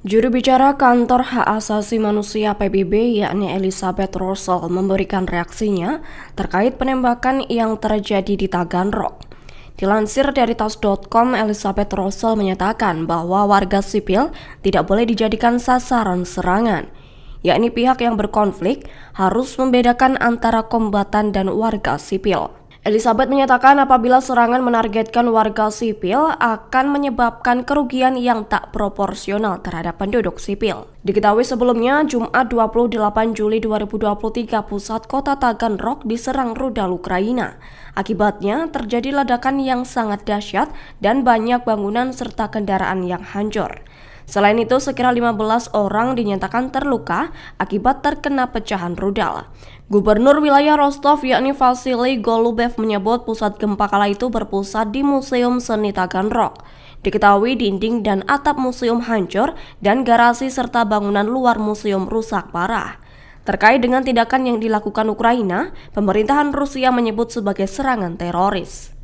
Juru bicara kantor hak asasi manusia PBB yakni Elizabeth Russell memberikan reaksinya terkait penembakan yang terjadi di Taganrog. Dilansir dari tas.com, Elizabeth Russell menyatakan bahwa warga sipil tidak boleh dijadikan sasaran serangan, yakni pihak yang berkonflik harus membedakan antara kombatan dan warga sipil. Elizabeth menyatakan apabila serangan menargetkan warga sipil akan menyebabkan kerugian yang tak proporsional terhadap penduduk sipil. Diketahui sebelumnya, Jumat 28 Juli 2023 pusat kota Taganrog diserang rudal Ukraina. Akibatnya terjadi ledakan yang sangat dahsyat dan banyak bangunan serta kendaraan yang hancur. Selain itu, sekira 15 orang dinyatakan terluka akibat terkena pecahan rudal. Gubernur wilayah Rostov yakni Vasily Golubev menyebut pusat gempa kala itu berpusat di Museum Seni Taganrog. Diketahui dinding dan atap museum hancur dan garasi serta bangunan luar museum rusak parah. Terkait dengan tindakan yang dilakukan Ukraina, pemerintahan Rusia menyebut sebagai serangan teroris.